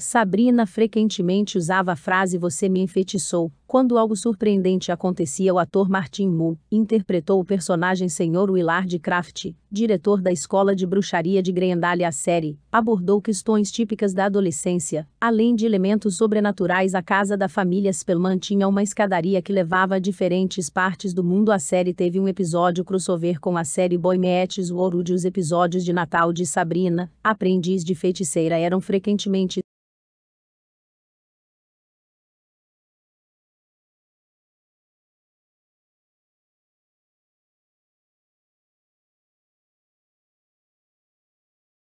Sabrina frequentemente usava a frase Você me enfeitiçou, quando algo surpreendente acontecia o ator Martin Mu interpretou o personagem Sr. Willard Kraft, diretor da Escola de Bruxaria de Grendale a série, abordou questões típicas da adolescência, além de elementos sobrenaturais a casa da família Spellman tinha uma escadaria que levava a diferentes partes do mundo a série teve um episódio crossover com a série Boy Meets World e os episódios de Natal de Sabrina, Aprendiz de Feiticeira eram frequentemente